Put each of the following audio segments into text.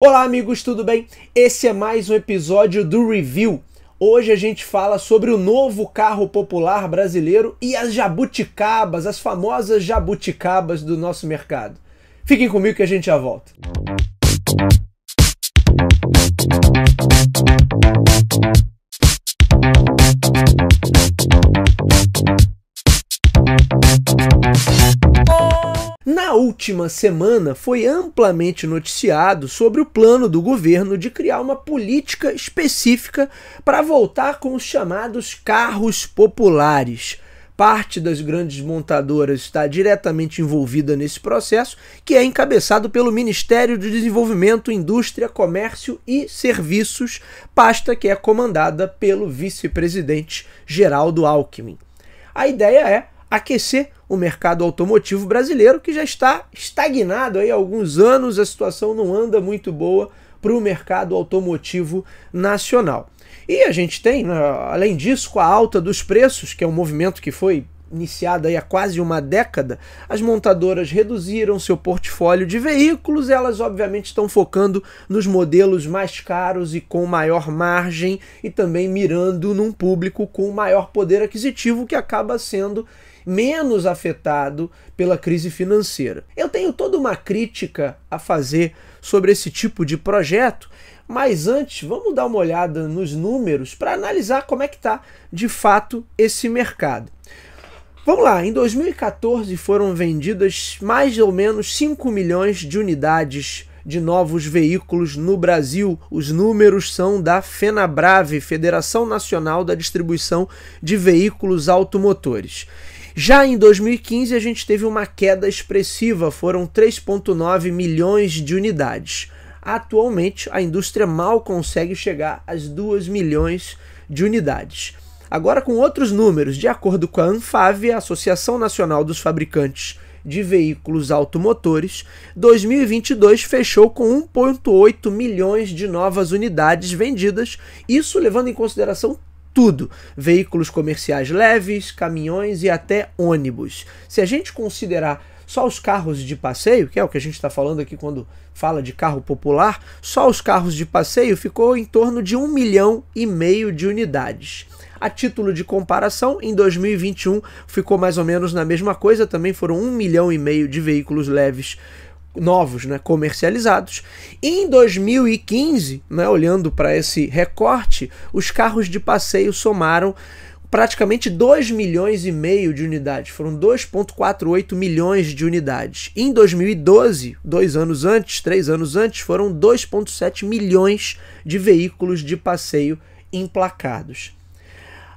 Olá, amigos, tudo bem? Esse é mais um episódio do Review. Hoje a gente fala sobre o novo carro popular brasileiro e as jabuticabas, as famosas jabuticabas do nosso mercado. Fiquem comigo que a gente já volta. Música na última semana, foi amplamente noticiado sobre o plano do governo de criar uma política específica para voltar com os chamados carros populares. Parte das grandes montadoras está diretamente envolvida nesse processo, que é encabeçado pelo Ministério do Desenvolvimento, Indústria, Comércio e Serviços, pasta que é comandada pelo vice-presidente Geraldo Alckmin. A ideia é aquecer o mercado automotivo brasileiro, que já está estagnado aí há alguns anos, a situação não anda muito boa para o mercado automotivo nacional. E a gente tem, né, além disso, com a alta dos preços, que é um movimento que foi aí há quase uma década, as montadoras reduziram seu portfólio de veículos, elas obviamente estão focando nos modelos mais caros e com maior margem e também mirando num público com maior poder aquisitivo que acaba sendo menos afetado pela crise financeira. Eu tenho toda uma crítica a fazer sobre esse tipo de projeto, mas antes, vamos dar uma olhada nos números para analisar como é que está de fato esse mercado. Vamos lá, em 2014 foram vendidas mais ou menos 5 milhões de unidades de novos veículos no Brasil. Os números são da FENABRAVE, Federação Nacional da Distribuição de Veículos Automotores. Já em 2015, a gente teve uma queda expressiva, foram 3,9 milhões de unidades. Atualmente, a indústria mal consegue chegar às 2 milhões de unidades. Agora, com outros números, de acordo com a ANFAV, a Associação Nacional dos Fabricantes de Veículos Automotores, 2022 fechou com 1,8 milhões de novas unidades vendidas, isso levando em consideração tudo: veículos comerciais leves, caminhões e até ônibus. Se a gente considerar só os carros de passeio, que é o que a gente está falando aqui quando fala de carro popular, só os carros de passeio ficou em torno de um milhão e meio de unidades. A título de comparação, em 2021 ficou mais ou menos na mesma coisa, também foram um milhão e meio de veículos leves novos, né, comercializados. E em 2015, né, olhando para esse recorte, os carros de passeio somaram praticamente 2 milhões e meio de unidades, foram 2.48 milhões de unidades. Em 2012, dois anos antes, três anos antes, foram 2.7 milhões de veículos de passeio emplacados.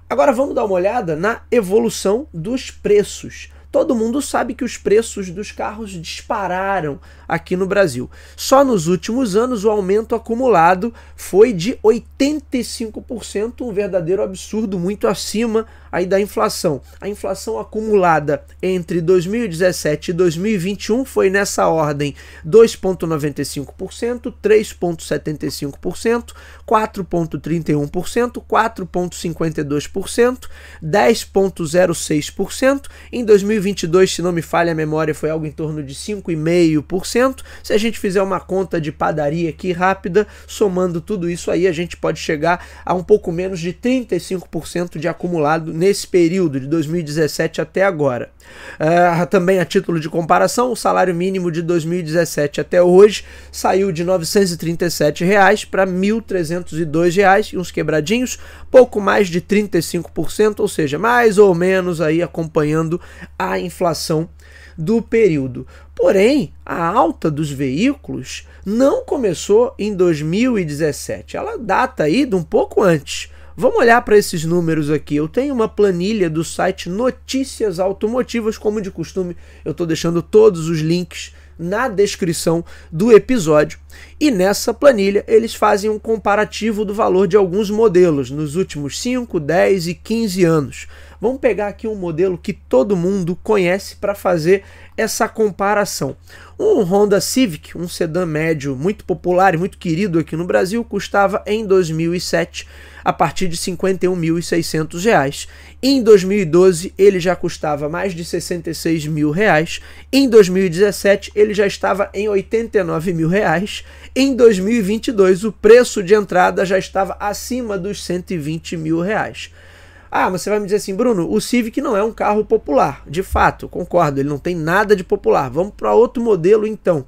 Agora vamos dar uma olhada na evolução dos preços. Todo mundo sabe que os preços dos carros dispararam aqui no Brasil. Só nos últimos anos o aumento acumulado foi de 85%, um verdadeiro absurdo, muito acima aí da inflação. A inflação acumulada entre 2017 e 2021 foi nessa ordem: 2,95%, 3,75%, 4,31%, 4,52%, 10,06%. Em 2021 2022, se não me falha a memória, foi algo em torno de 5,5%. Se a gente fizer uma conta de padaria aqui rápida, somando tudo isso aí, a gente pode chegar a um pouco menos de 35% de acumulado nesse período de 2017 até agora. Uh, também a título de comparação, o salário mínimo de 2017 até hoje saiu de R$ 937,00 reais para R$ 1.302,00 reais e uns quebradinhos, pouco mais de 35%, ou seja, mais ou menos aí acompanhando a a inflação do período. Porém, a alta dos veículos não começou em 2017. Ela data aí de um pouco antes. Vamos olhar para esses números aqui. Eu tenho uma planilha do site Notícias Automotivas, como de costume, eu estou deixando todos os links na descrição do episódio. E nessa planilha, eles fazem um comparativo do valor de alguns modelos nos últimos 5, 10 e 15 anos. Vamos pegar aqui um modelo que todo mundo conhece para fazer essa comparação. Um Honda Civic, um sedã médio muito popular e muito querido aqui no Brasil, custava em 2007 a partir de R$ 51.600. Em 2012 ele já custava mais de R$ 66 mil reais. Em 2017 ele já estava em R$ 89 mil reais em 2022 o preço de entrada já estava acima dos 120 mil reais. Ah, mas você vai me dizer assim, Bruno, o Civic não é um carro popular. De fato, concordo, ele não tem nada de popular. Vamos para outro modelo então.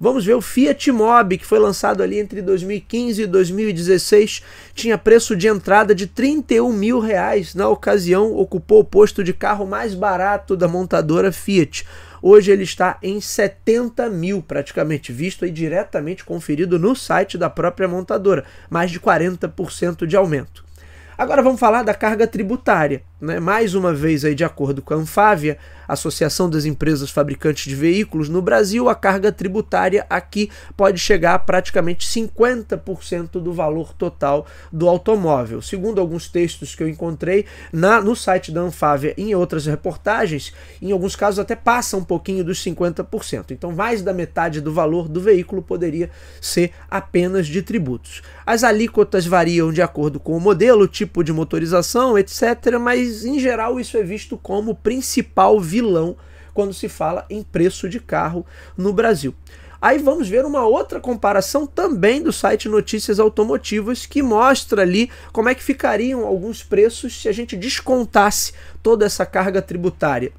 Vamos ver o Fiat Mobi, que foi lançado ali entre 2015 e 2016, tinha preço de entrada de 31 mil reais. Na ocasião, ocupou o posto de carro mais barato da montadora Fiat. Hoje ele está em 70 mil, praticamente visto e diretamente conferido no site da própria montadora, mais de 40% de aumento. Agora vamos falar da carga tributária né, mais uma vez aí de acordo com a Anfávia, Associação das Empresas Fabricantes de Veículos, no Brasil a carga tributária aqui pode chegar a praticamente 50% do valor total do automóvel. Segundo alguns textos que eu encontrei na, no site da Anfávia em outras reportagens, em alguns casos até passa um pouquinho dos 50%. Então mais da metade do valor do veículo poderia ser apenas de tributos. As alíquotas variam de acordo com o modelo, tipo de motorização, etc., mas mas em geral isso é visto como o principal vilão quando se fala em preço de carro no Brasil. Aí vamos ver uma outra comparação também do site Notícias Automotivas que mostra ali como é que ficariam alguns preços se a gente descontasse toda essa carga tributária.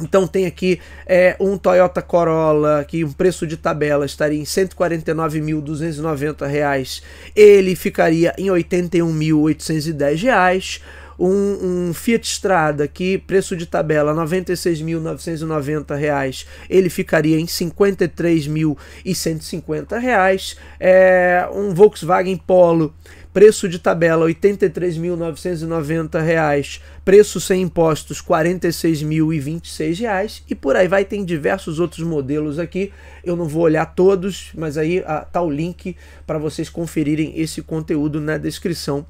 Então tem aqui é, um Toyota Corolla que o preço de tabela estaria em R$ 149.290. Ele ficaria em R$ 81.810 um, um Fiat Strada que preço de tabela R$ 96.990, ele ficaria em R$ 53.150. É, um Volkswagen Polo preço de tabela R$ 83.990, preço sem impostos R$ 46.026 e por aí vai, tem diversos outros modelos aqui, eu não vou olhar todos, mas aí ah, tá o link para vocês conferirem esse conteúdo na descrição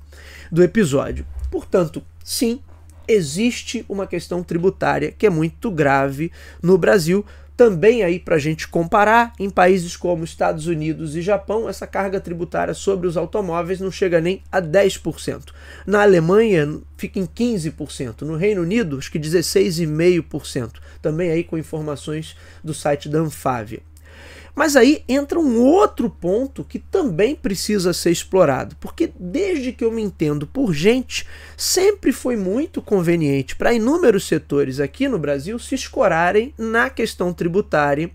do episódio. Portanto, sim, existe uma questão tributária que é muito grave no Brasil. Também aí para a gente comparar, em países como Estados Unidos e Japão, essa carga tributária sobre os automóveis não chega nem a 10%. Na Alemanha fica em 15%, no Reino Unido acho que 16,5%, também aí com informações do site da Anfávia. Mas aí entra um outro ponto que também precisa ser explorado, porque desde que eu me entendo por gente, sempre foi muito conveniente para inúmeros setores aqui no Brasil se escorarem na questão tributária,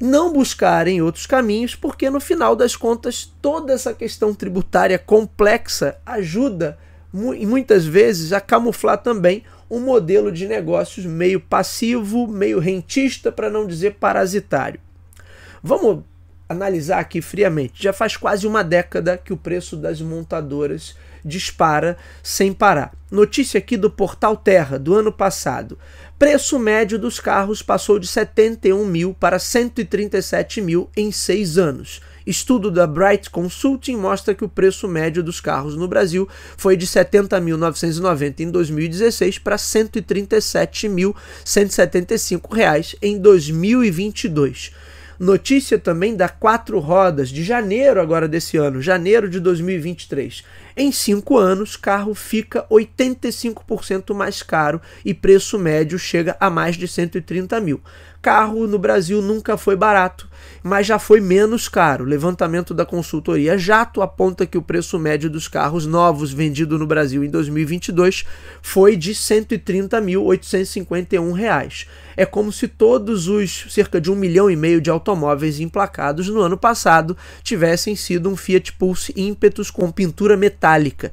não buscarem outros caminhos, porque no final das contas toda essa questão tributária complexa ajuda muitas vezes a camuflar também um modelo de negócios meio passivo, meio rentista, para não dizer parasitário. Vamos analisar aqui friamente. Já faz quase uma década que o preço das montadoras dispara sem parar. Notícia aqui do Portal Terra, do ano passado. Preço médio dos carros passou de 71 mil para 137 mil em seis anos. Estudo da Bright Consulting mostra que o preço médio dos carros no Brasil foi de 70.990 em 2016 para 137.175 reais em 2022. Notícia também da Quatro Rodas, de janeiro agora desse ano, janeiro de 2023. Em cinco anos, carro fica 85% mais caro e preço médio chega a mais de 130 mil. Carro no Brasil nunca foi barato mas já foi menos caro. Levantamento da consultoria Jato aponta que o preço médio dos carros novos vendidos no Brasil em 2022 foi de R$ 130.851. É como se todos os cerca de um milhão e meio de automóveis emplacados no ano passado tivessem sido um Fiat Pulse ímpetos com pintura metálica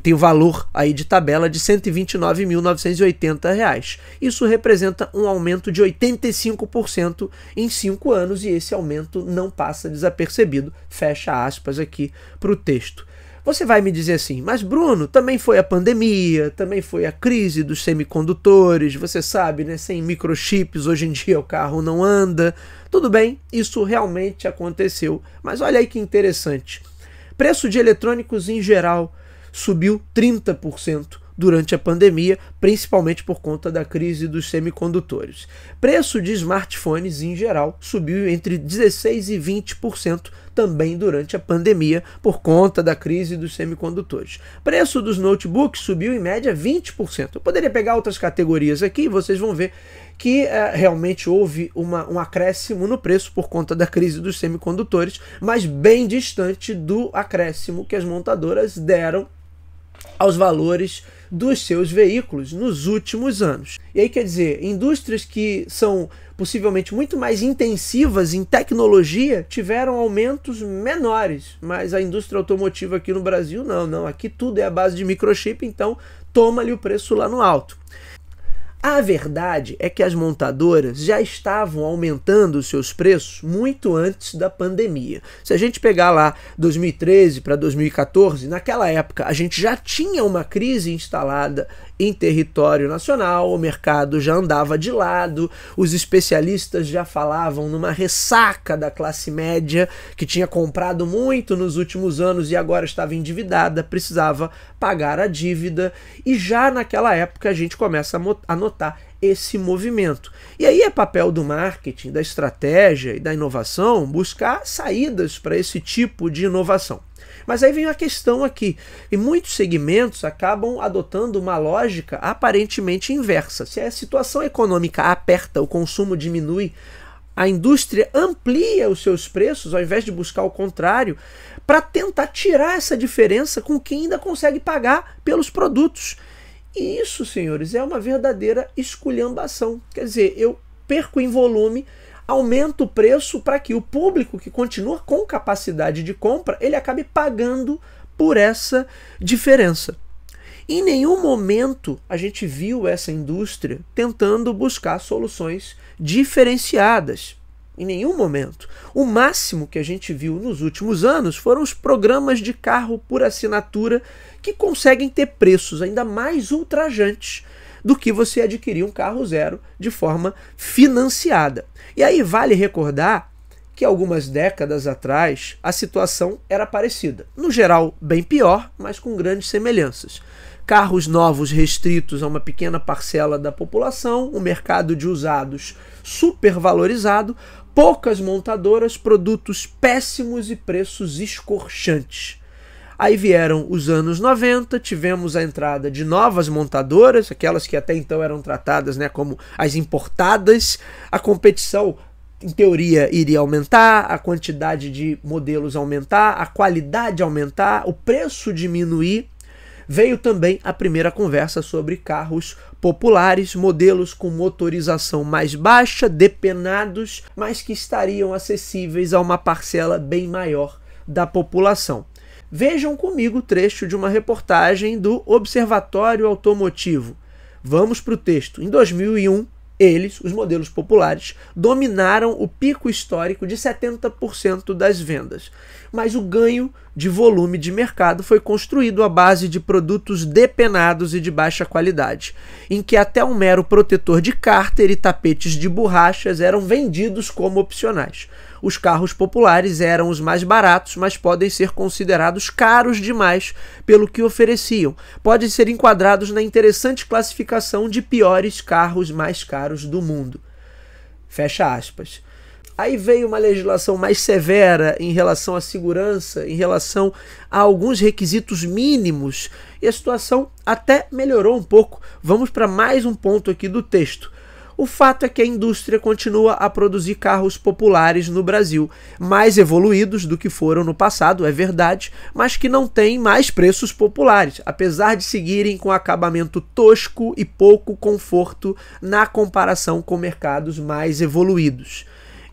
tem o valor aí de tabela de R$ 129.980. Isso representa um aumento de 85% em cinco anos e esse aumento não passa desapercebido. Fecha aspas aqui para o texto. Você vai me dizer assim, mas Bruno, também foi a pandemia, também foi a crise dos semicondutores, você sabe, né? Sem microchips hoje em dia o carro não anda. Tudo bem, isso realmente aconteceu. Mas olha aí que interessante. Preço de eletrônicos em geral subiu 30% durante a pandemia, principalmente por conta da crise dos semicondutores. Preço de smartphones em geral subiu entre 16 e 20% também durante a pandemia por conta da crise dos semicondutores. Preço dos notebooks subiu em média 20%. Eu poderia pegar outras categorias aqui e vocês vão ver que é, realmente houve uma, um acréscimo no preço por conta da crise dos semicondutores, mas bem distante do acréscimo que as montadoras deram aos valores dos seus veículos nos últimos anos. E aí quer dizer, indústrias que são possivelmente muito mais intensivas em tecnologia tiveram aumentos menores, mas a indústria automotiva aqui no Brasil não, não, aqui tudo é a base de microchip, então toma ali o preço lá no alto. A verdade é que as montadoras já estavam aumentando os seus preços muito antes da pandemia. Se a gente pegar lá 2013 para 2014, naquela época a gente já tinha uma crise instalada em território nacional, o mercado já andava de lado, os especialistas já falavam numa ressaca da classe média que tinha comprado muito nos últimos anos e agora estava endividada, precisava pagar a dívida, e já naquela época a gente começa a notar suportar esse movimento. E aí é papel do marketing, da estratégia e da inovação buscar saídas para esse tipo de inovação. Mas aí vem a questão aqui, e muitos segmentos acabam adotando uma lógica aparentemente inversa. Se a situação econômica aperta, o consumo diminui, a indústria amplia os seus preços ao invés de buscar o contrário, para tentar tirar essa diferença com quem ainda consegue pagar pelos produtos. E isso, senhores, é uma verdadeira esculhambação. Quer dizer, eu perco em volume, aumento o preço para que o público que continua com capacidade de compra, ele acabe pagando por essa diferença. Em nenhum momento a gente viu essa indústria tentando buscar soluções diferenciadas em nenhum momento. O máximo que a gente viu nos últimos anos foram os programas de carro por assinatura que conseguem ter preços ainda mais ultrajantes do que você adquirir um carro zero de forma financiada. E aí vale recordar que algumas décadas atrás a situação era parecida. No geral, bem pior, mas com grandes semelhanças. Carros novos restritos a uma pequena parcela da população, o um mercado de usados supervalorizado, poucas montadoras, produtos péssimos e preços escorchantes. Aí vieram os anos 90, tivemos a entrada de novas montadoras, aquelas que até então eram tratadas né, como as importadas. A competição, em teoria, iria aumentar, a quantidade de modelos aumentar, a qualidade aumentar, o preço diminuir veio também a primeira conversa sobre carros populares, modelos com motorização mais baixa, depenados, mas que estariam acessíveis a uma parcela bem maior da população. Vejam comigo o trecho de uma reportagem do Observatório Automotivo. Vamos para o texto. Em 2001, eles, os modelos populares, dominaram o pico histórico de 70% das vendas, mas o ganho de volume de mercado foi construído à base de produtos depenados e de baixa qualidade, em que até um mero protetor de cárter e tapetes de borrachas eram vendidos como opcionais os carros populares eram os mais baratos, mas podem ser considerados caros demais pelo que ofereciam. Podem ser enquadrados na interessante classificação de piores carros mais caros do mundo. Fecha aspas. Aí veio uma legislação mais severa em relação à segurança, em relação a alguns requisitos mínimos, e a situação até melhorou um pouco. Vamos para mais um ponto aqui do texto. O fato é que a indústria continua a produzir carros populares no Brasil, mais evoluídos do que foram no passado, é verdade, mas que não têm mais preços populares, apesar de seguirem com acabamento tosco e pouco conforto na comparação com mercados mais evoluídos.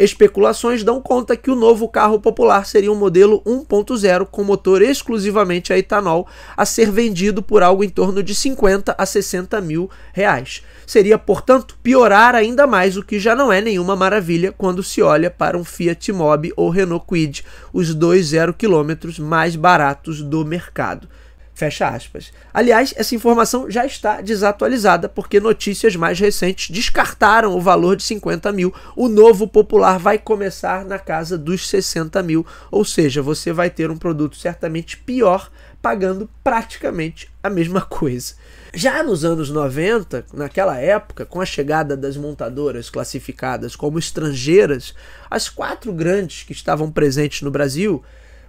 Especulações dão conta que o novo carro popular seria um modelo 1.0 com motor exclusivamente a etanol, a ser vendido por algo em torno de 50 a 60 mil reais. Seria, portanto, piorar ainda mais o que já não é nenhuma maravilha quando se olha para um Fiat Mobi ou Renault Quid, os dois zero quilômetros mais baratos do mercado. Fecha aspas. Aliás, essa informação já está desatualizada, porque notícias mais recentes descartaram o valor de 50 mil. O novo popular vai começar na casa dos 60 mil, ou seja, você vai ter um produto certamente pior, pagando praticamente a mesma coisa. Já nos anos 90, naquela época, com a chegada das montadoras classificadas como estrangeiras, as quatro grandes que estavam presentes no Brasil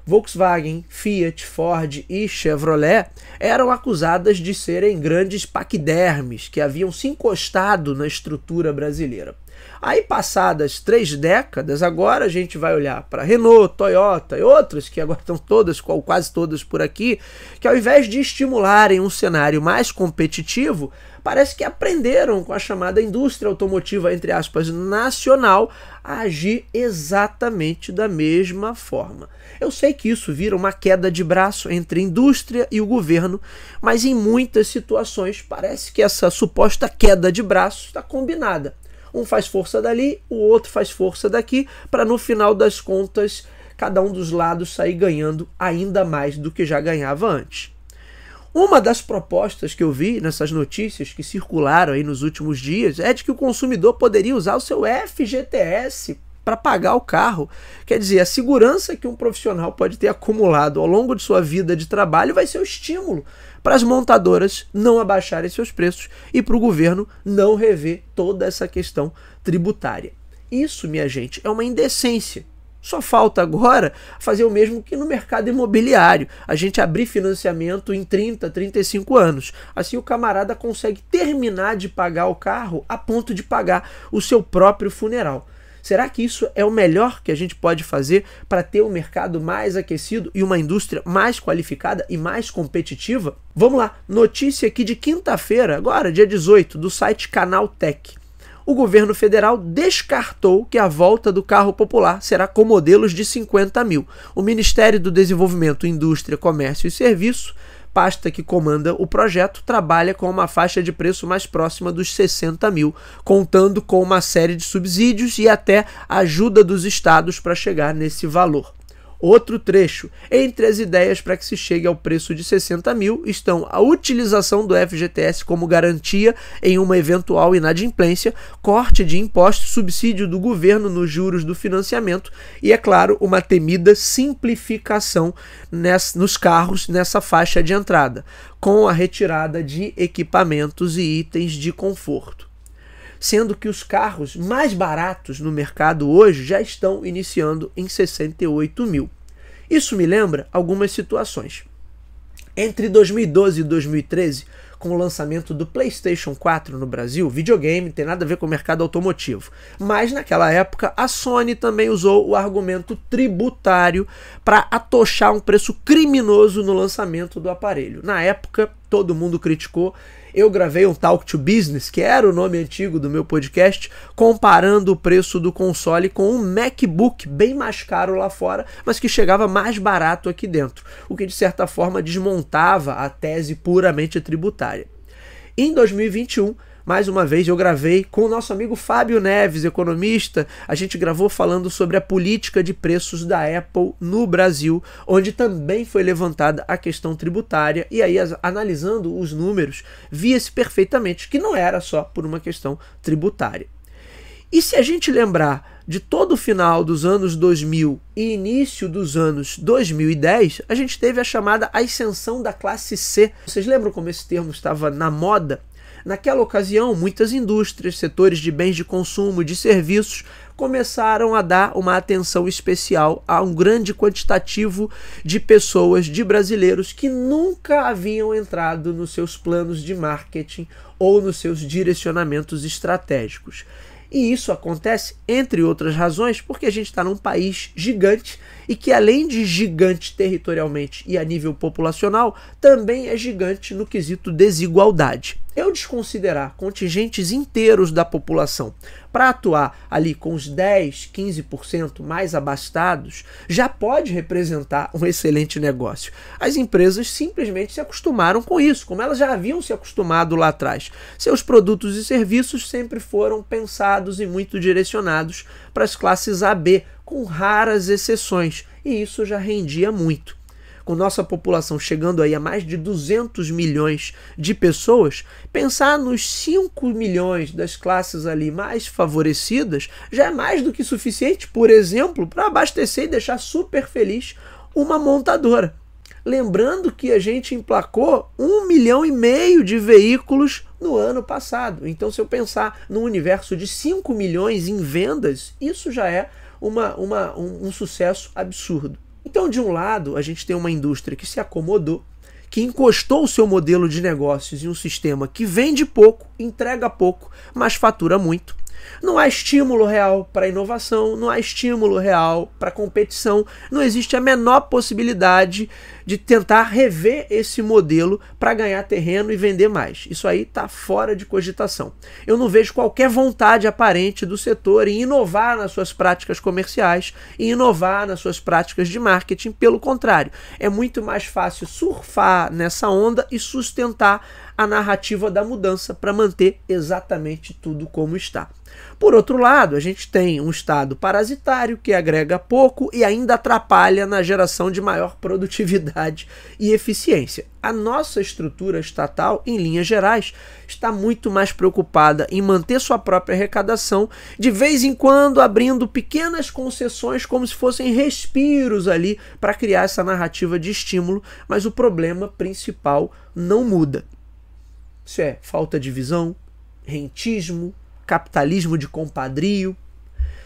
Volkswagen, Fiat, Ford e Chevrolet eram acusadas de serem grandes paquidermes que haviam se encostado na estrutura brasileira. Aí, passadas três décadas, agora a gente vai olhar para Renault, Toyota e outras, que agora estão todas, quase todas por aqui, que ao invés de estimularem um cenário mais competitivo, parece que aprenderam com a chamada indústria automotiva, entre aspas, nacional, a agir exatamente da mesma forma. Eu sei que isso vira uma queda de braço entre a indústria e o governo, mas em muitas situações parece que essa suposta queda de braço está combinada um faz força dali, o outro faz força daqui, para no final das contas cada um dos lados sair ganhando ainda mais do que já ganhava antes. Uma das propostas que eu vi nessas notícias que circularam aí nos últimos dias é de que o consumidor poderia usar o seu FGTS para pagar o carro. Quer dizer, a segurança que um profissional pode ter acumulado ao longo de sua vida de trabalho vai ser o estímulo para as montadoras não abaixarem seus preços e para o governo não rever toda essa questão tributária. Isso, minha gente, é uma indecência. Só falta agora fazer o mesmo que no mercado imobiliário, a gente abrir financiamento em 30, 35 anos. Assim o camarada consegue terminar de pagar o carro a ponto de pagar o seu próprio funeral. Será que isso é o melhor que a gente pode fazer para ter um mercado mais aquecido e uma indústria mais qualificada e mais competitiva? Vamos lá, notícia aqui de quinta-feira, agora, dia 18, do site Canal Tech o governo federal descartou que a volta do carro popular será com modelos de 50 mil. O Ministério do Desenvolvimento, Indústria, Comércio e Serviço pasta que comanda o projeto trabalha com uma faixa de preço mais próxima dos 60 mil, contando com uma série de subsídios e até ajuda dos estados para chegar nesse valor. Outro trecho. Entre as ideias para que se chegue ao preço de 60 mil estão a utilização do FGTS como garantia em uma eventual inadimplência, corte de impostos, subsídio do governo nos juros do financiamento e, é claro, uma temida simplificação nos carros nessa faixa de entrada, com a retirada de equipamentos e itens de conforto sendo que os carros mais baratos no mercado hoje já estão iniciando em 68 mil. Isso me lembra algumas situações. Entre 2012 e 2013, com o lançamento do PlayStation 4 no Brasil, videogame tem nada a ver com o mercado automotivo. Mas naquela época, a Sony também usou o argumento tributário para atochar um preço criminoso no lançamento do aparelho. Na época, todo mundo criticou. Eu gravei um Talk to Business, que era o nome antigo do meu podcast, comparando o preço do console com um MacBook bem mais caro lá fora, mas que chegava mais barato aqui dentro, o que de certa forma desmontava a tese puramente tributária. Em 2021, mais uma vez eu gravei com o nosso amigo Fábio Neves, economista. A gente gravou falando sobre a política de preços da Apple no Brasil, onde também foi levantada a questão tributária. E aí, analisando os números, via-se perfeitamente que não era só por uma questão tributária. E se a gente lembrar de todo o final dos anos 2000 e início dos anos 2010, a gente teve a chamada ascensão da classe C. Vocês lembram como esse termo estava na moda? Naquela ocasião, muitas indústrias, setores de bens de consumo e de serviços começaram a dar uma atenção especial a um grande quantitativo de pessoas, de brasileiros que nunca haviam entrado nos seus planos de marketing ou nos seus direcionamentos estratégicos. E isso acontece, entre outras razões, porque a gente está num país gigante e que além de gigante territorialmente e a nível populacional, também é gigante no quesito desigualdade. Eu desconsiderar contingentes inteiros da população para atuar ali com os 10, 15% mais abastados já pode representar um excelente negócio. As empresas simplesmente se acostumaram com isso, como elas já haviam se acostumado lá atrás. Seus produtos e serviços sempre foram pensados e muito direcionados para as classes AB, com raras exceções, e isso já rendia muito. Com nossa população chegando aí a mais de 200 milhões de pessoas, pensar nos 5 milhões das classes ali mais favorecidas já é mais do que suficiente, por exemplo, para abastecer e deixar super feliz uma montadora. Lembrando que a gente emplacou um milhão e meio de veículos no ano passado. Então, se eu pensar num universo de 5 milhões em vendas, isso já é uma, uma, um, um sucesso absurdo. Então, de um lado, a gente tem uma indústria que se acomodou, que encostou o seu modelo de negócios em um sistema que vende pouco, entrega pouco, mas fatura muito. Não há estímulo real para inovação, não há estímulo real para competição, não existe a menor possibilidade de tentar rever esse modelo para ganhar terreno e vender mais. Isso aí está fora de cogitação. Eu não vejo qualquer vontade aparente do setor em inovar nas suas práticas comerciais, em inovar nas suas práticas de marketing. Pelo contrário, é muito mais fácil surfar nessa onda e sustentar a narrativa da mudança para manter exatamente tudo como está. Por outro lado, a gente tem um Estado parasitário que agrega pouco e ainda atrapalha na geração de maior produtividade e eficiência. A nossa estrutura estatal, em linhas gerais, está muito mais preocupada em manter sua própria arrecadação, de vez em quando abrindo pequenas concessões como se fossem respiros ali para criar essa narrativa de estímulo, mas o problema principal não muda. Isso é falta de visão, rentismo, capitalismo de compadrio.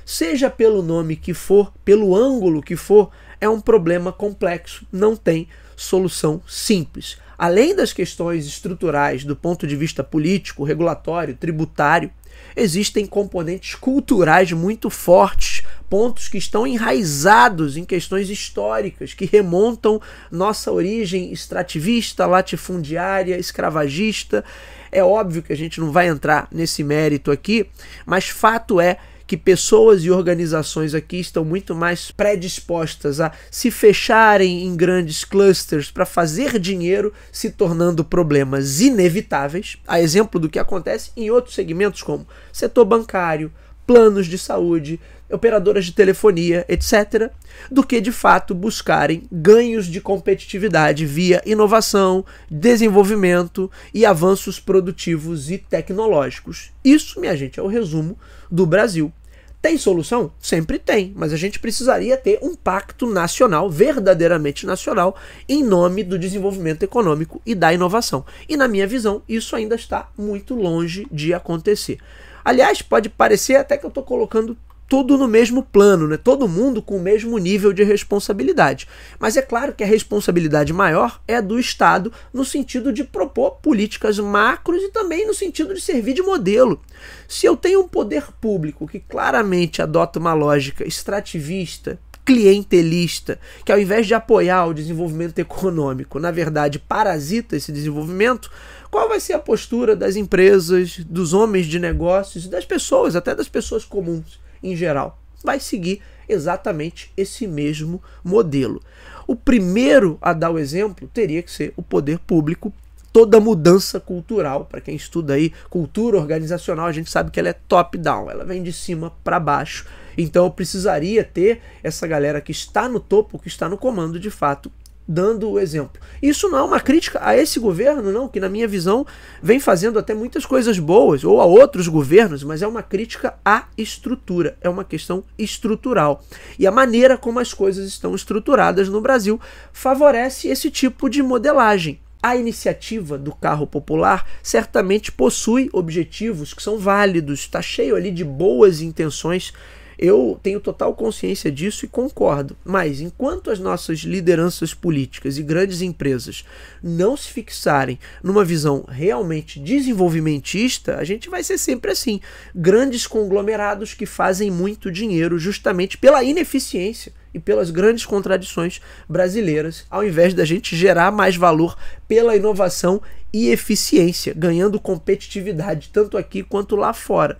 Seja pelo nome que for, pelo ângulo que for, é um problema complexo, não tem solução simples. Além das questões estruturais do ponto de vista político, regulatório, tributário, existem componentes culturais muito fortes, pontos que estão enraizados em questões históricas, que remontam nossa origem extrativista, latifundiária, escravagista. É óbvio que a gente não vai entrar nesse mérito aqui, mas fato é que pessoas e organizações aqui estão muito mais predispostas a se fecharem em grandes clusters para fazer dinheiro, se tornando problemas inevitáveis, a exemplo do que acontece em outros segmentos como setor bancário, planos de saúde, operadoras de telefonia, etc., do que de fato buscarem ganhos de competitividade via inovação, desenvolvimento e avanços produtivos e tecnológicos. Isso, minha gente, é o resumo do Brasil. Tem solução? Sempre tem, mas a gente precisaria ter um pacto nacional, verdadeiramente nacional, em nome do desenvolvimento econômico e da inovação. E na minha visão, isso ainda está muito longe de acontecer. Aliás, pode parecer até que eu estou colocando tudo no mesmo plano, né? todo mundo com o mesmo nível de responsabilidade. Mas é claro que a responsabilidade maior é do Estado no sentido de propor políticas macros e também no sentido de servir de modelo. Se eu tenho um poder público que claramente adota uma lógica extrativista, clientelista, que ao invés de apoiar o desenvolvimento econômico, na verdade parasita esse desenvolvimento, qual vai ser a postura das empresas, dos homens de negócios, das pessoas, até das pessoas comuns? em geral, vai seguir exatamente esse mesmo modelo. O primeiro a dar o exemplo teria que ser o poder público. Toda mudança cultural, para quem estuda aí cultura organizacional, a gente sabe que ela é top-down, ela vem de cima para baixo. Então eu precisaria ter essa galera que está no topo, que está no comando de fato, dando o exemplo. Isso não é uma crítica a esse governo, não, que na minha visão vem fazendo até muitas coisas boas, ou a outros governos, mas é uma crítica à estrutura, é uma questão estrutural. E a maneira como as coisas estão estruturadas no Brasil favorece esse tipo de modelagem. A iniciativa do carro popular certamente possui objetivos que são válidos, está cheio ali de boas intenções eu tenho total consciência disso e concordo. Mas enquanto as nossas lideranças políticas e grandes empresas não se fixarem numa visão realmente desenvolvimentista, a gente vai ser sempre assim. Grandes conglomerados que fazem muito dinheiro justamente pela ineficiência e pelas grandes contradições brasileiras, ao invés da gente gerar mais valor pela inovação e eficiência, ganhando competitividade tanto aqui quanto lá fora.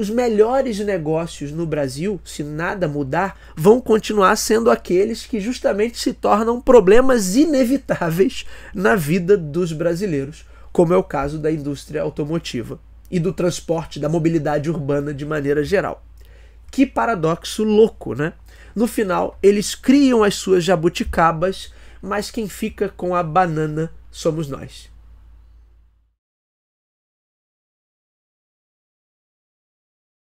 Os melhores negócios no Brasil, se nada mudar, vão continuar sendo aqueles que justamente se tornam problemas inevitáveis na vida dos brasileiros, como é o caso da indústria automotiva e do transporte, da mobilidade urbana de maneira geral. Que paradoxo louco, né? No final, eles criam as suas jabuticabas, mas quem fica com a banana somos nós.